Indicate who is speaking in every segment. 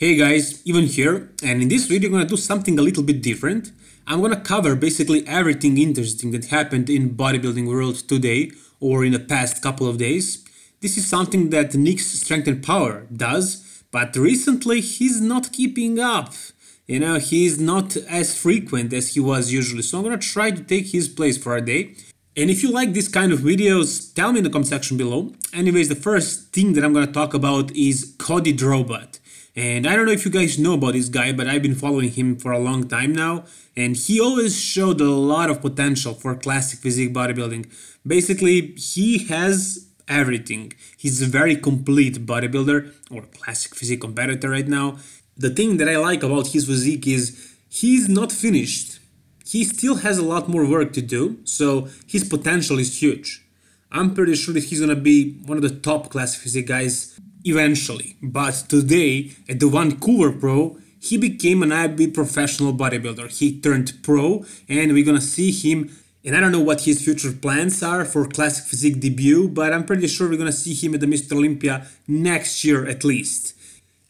Speaker 1: Hey guys, even here, and in this video I'm gonna do something a little bit different. I'm gonna cover basically everything interesting that happened in bodybuilding world today or in the past couple of days. This is something that Nick's Strength and Power does, but recently he's not keeping up. You know, he's not as frequent as he was usually, so I'm gonna try to take his place for a day. And if you like this kind of videos, tell me in the comment section below. Anyways, the first thing that I'm gonna talk about is Cody Drobot. And I don't know if you guys know about this guy, but I've been following him for a long time now. And he always showed a lot of potential for classic physique bodybuilding. Basically, he has everything. He's a very complete bodybuilder or classic physique competitor right now. The thing that I like about his physique is he's not finished. He still has a lot more work to do, so his potential is huge. I'm pretty sure that he's gonna be one of the top classic physique guys eventually, but today at the Vancouver Pro, he became an IB professional bodybuilder. He turned pro, and we're gonna see him. And I don't know what his future plans are for classic physique debut, but I'm pretty sure we're gonna see him at the Mr. Olympia next year at least.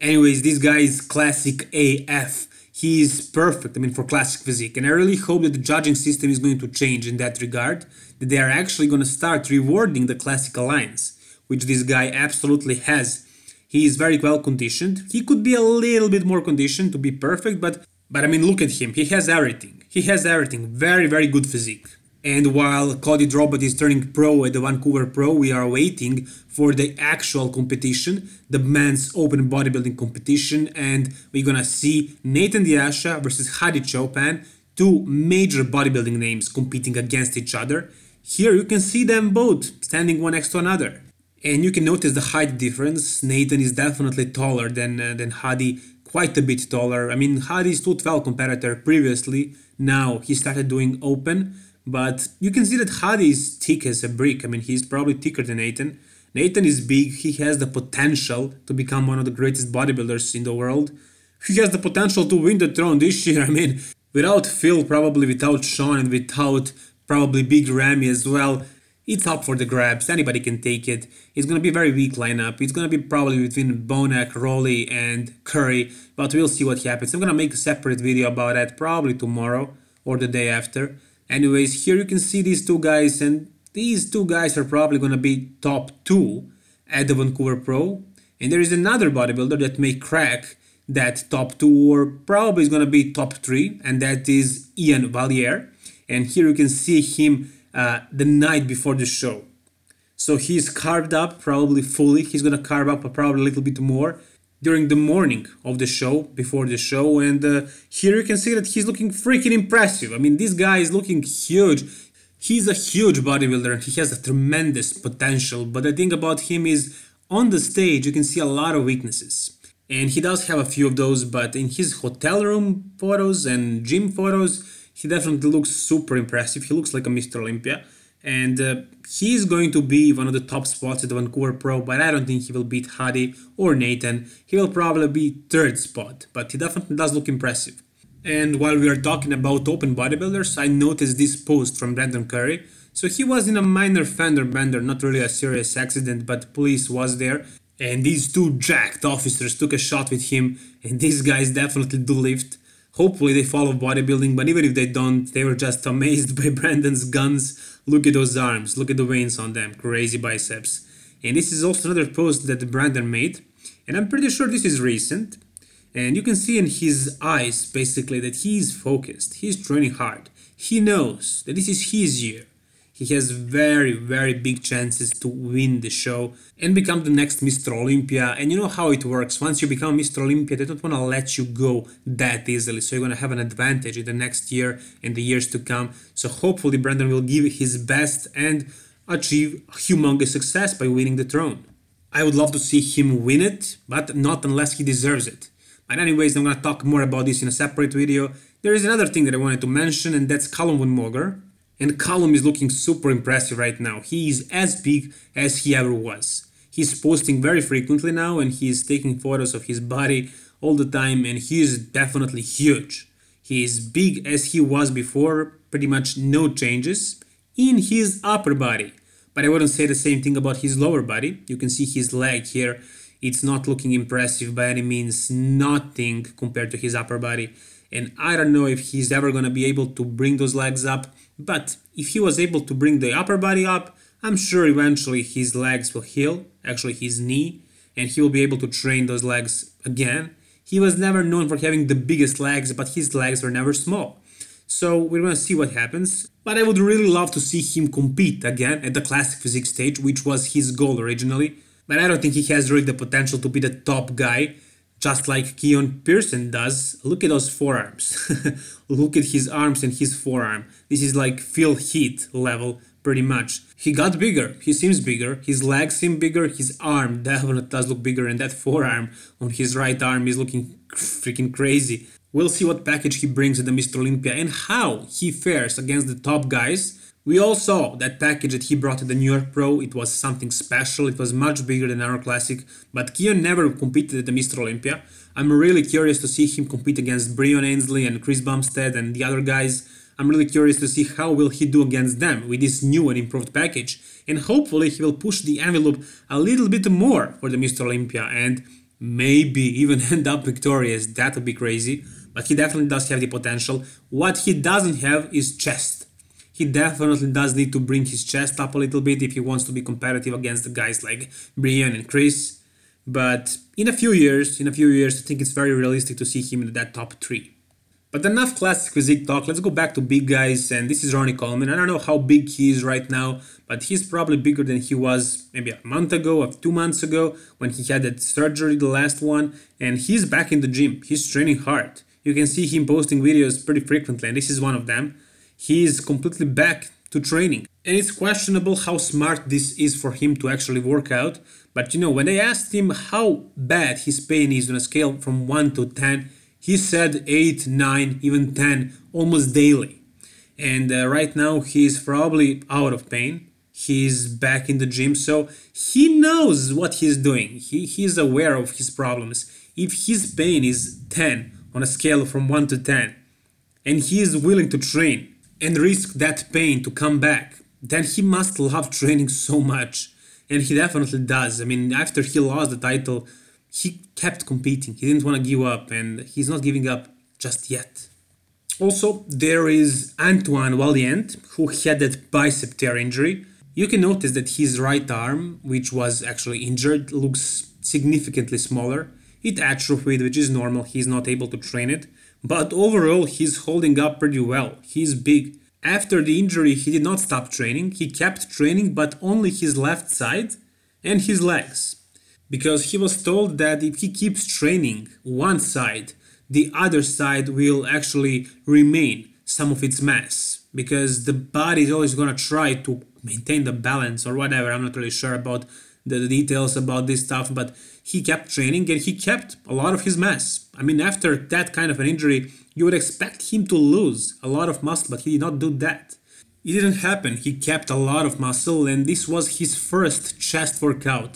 Speaker 1: Anyways, this guy is classic AF. He is perfect, I mean, for classic physique. And I really hope that the judging system is going to change in that regard, that they are actually going to start rewarding the classic lines, which this guy absolutely has he is very well conditioned. He could be a little bit more conditioned to be perfect, but but I mean, look at him. He has everything. He has everything. Very, very good physique. And while Cody Drobot is turning pro at the Vancouver Pro, we are waiting for the actual competition, the men's open bodybuilding competition, and we're gonna see Nathan Diasha versus Hadi Chopin, two major bodybuilding names competing against each other. Here you can see them both standing one next to another. And you can notice the height difference. Nathan is definitely taller than uh, than Hadi, quite a bit taller. I mean, Hadi is 212 competitor previously. Now he started doing open, but you can see that Hadi is thick as a brick. I mean, he's probably thicker than Nathan. Nathan is big. He has the potential to become one of the greatest bodybuilders in the world. He has the potential to win the throne this year. I mean, without Phil, probably without Sean, and without probably Big Ramy as well it's up for the grabs. Anybody can take it. It's going to be a very weak lineup. It's going to be probably between Bonac, Rowley, and Curry, but we'll see what happens. I'm going to make a separate video about that probably tomorrow or the day after. Anyways, here you can see these two guys, and these two guys are probably going to be top two at the Vancouver Pro. And there is another bodybuilder that may crack that top two or probably is going to be top three, and that is Ian Valier. And here you can see him uh, the night before the show. So he's carved up probably fully. He's gonna carve up probably a little bit more during the morning of the show, before the show. And uh, here you can see that he's looking freaking impressive. I mean, this guy is looking huge. He's a huge bodybuilder. He has a tremendous potential. But the thing about him is on the stage, you can see a lot of weaknesses. And he does have a few of those, but in his hotel room photos and gym photos, he definitely looks super impressive. He looks like a Mr. Olympia. And uh, he is going to be one of the top spots at Vancouver Pro, but I don't think he will beat Hadi or Nathan. He will probably be third spot, but he definitely does look impressive. And while we are talking about open bodybuilders, I noticed this post from Brandon Curry. So he was in a minor fender bender, not really a serious accident, but police was there. And these two jacked officers took a shot with him, and these guys definitely do lift hopefully they follow bodybuilding, but even if they don't, they were just amazed by Brandon's guns. Look at those arms, look at the veins on them, crazy biceps. And this is also another post that Brandon made, and I'm pretty sure this is recent. And you can see in his eyes, basically, that he's focused, he's training hard. He knows that this is his year. He has very, very big chances to win the show and become the next Mr. Olympia. And you know how it works. Once you become Mr. Olympia, they don't want to let you go that easily. So you're going to have an advantage in the next year and the years to come. So hopefully, Brandon will give his best and achieve humongous success by winning the throne. I would love to see him win it, but not unless he deserves it. But anyways, I'm gonna talk more about this in a separate video. There is another thing that I wanted to mention, and that's Callum Von and Callum is looking super impressive right now. He is as big as he ever was. He's posting very frequently now and he is taking photos of his body all the time and he is definitely huge. He is big as he was before, pretty much no changes in his upper body. But I wouldn't say the same thing about his lower body. You can see his leg here. It's not looking impressive by any means, nothing compared to his upper body. And I don't know if he's ever going to be able to bring those legs up, but if he was able to bring the upper body up, I'm sure eventually his legs will heal, actually his knee, and he will be able to train those legs again. He was never known for having the biggest legs, but his legs were never small. So we're going to see what happens. But I would really love to see him compete again at the classic physique stage, which was his goal originally. But I don't think he has really the potential to be the top guy just like Keon Pearson does. Look at those forearms. Look at his arms and his forearm. This is like Phil Heat level, pretty much. He got bigger. He seems bigger. His legs seem bigger. His arm definitely does look bigger, and that forearm on his right arm is looking freaking crazy. We'll see what package he brings to the Mr. Olympia and how he fares against the top guys we all saw that package that he brought to the New York Pro, it was something special, it was much bigger than our Classic, but Keon never competed at the Mr. Olympia. I'm really curious to see him compete against Brian Ainsley and Chris Bumstead and the other guys. I'm really curious to see how will he do against them with this new and improved package, and hopefully he will push the envelope a little bit more for the Mr. Olympia and maybe even end up victorious, that would be crazy, but he definitely does have the potential. What he doesn't have is chest he definitely does need to bring his chest up a little bit if he wants to be competitive against the guys like Brian and Chris. But in a few years, in a few years, I think it's very realistic to see him in that top three. But enough classic physique talk, let's go back to big guys, and this is Ronnie Coleman. I don't know how big he is right now, but he's probably bigger than he was maybe a month ago or two months ago when he had that surgery, the last one, and he's back in the gym. He's training hard. You can see him posting videos pretty frequently, and this is one of them he is completely back to training. And it's questionable how smart this is for him to actually work out. But you know, when I asked him how bad his pain is on a scale from 1 to 10, he said 8, 9, even 10 almost daily. And uh, right now he's probably out of pain. He's back in the gym, so he knows what he's doing. He, he's aware of his problems. If his pain is 10 on a scale from 1 to 10, and he is willing to train, and risk that pain to come back, then he must love training so much. And he definitely does. I mean, after he lost the title, he kept competing. He didn't want to give up, and he's not giving up just yet. Also, there is Antoine Valiant, who had that bicep tear injury. You can notice that his right arm, which was actually injured, looks significantly smaller. It atrophied, which is normal, he's not able to train it. But overall, he's holding up pretty well. He's big. After the injury, he did not stop training. He kept training, but only his left side and his legs. Because he was told that if he keeps training one side, the other side will actually remain some of its mass. Because the body is always going to try to maintain the balance or whatever. I'm not really sure about the details about this stuff, but he kept training and he kept a lot of his mass. I mean, after that kind of an injury, you would expect him to lose a lot of muscle, but he did not do that. It didn't happen, he kept a lot of muscle, and this was his first chest workout.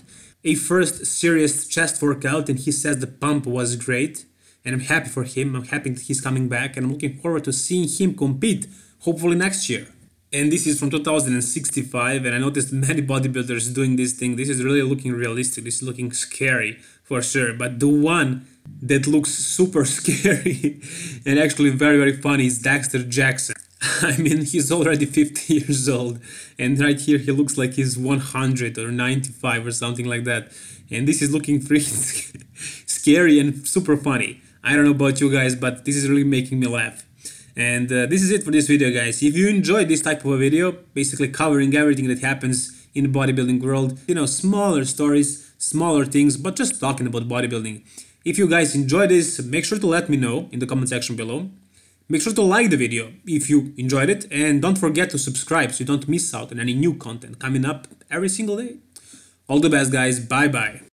Speaker 1: A first serious chest workout, and he says the pump was great. And I'm happy for him, I'm happy that he's coming back, and I'm looking forward to seeing him compete, hopefully next year and this is from 2065 and i noticed many bodybuilders doing this thing this is really looking realistic this is looking scary for sure but the one that looks super scary and actually very very funny is dexter jackson i mean he's already 50 years old and right here he looks like he's 100 or 95 or something like that and this is looking freaking scary and super funny i don't know about you guys but this is really making me laugh and uh, this is it for this video, guys. If you enjoyed this type of a video, basically covering everything that happens in the bodybuilding world, you know, smaller stories, smaller things, but just talking about bodybuilding. If you guys enjoy this, make sure to let me know in the comment section below. Make sure to like the video if you enjoyed it, and don't forget to subscribe so you don't miss out on any new content coming up every single day. All the best, guys. Bye-bye.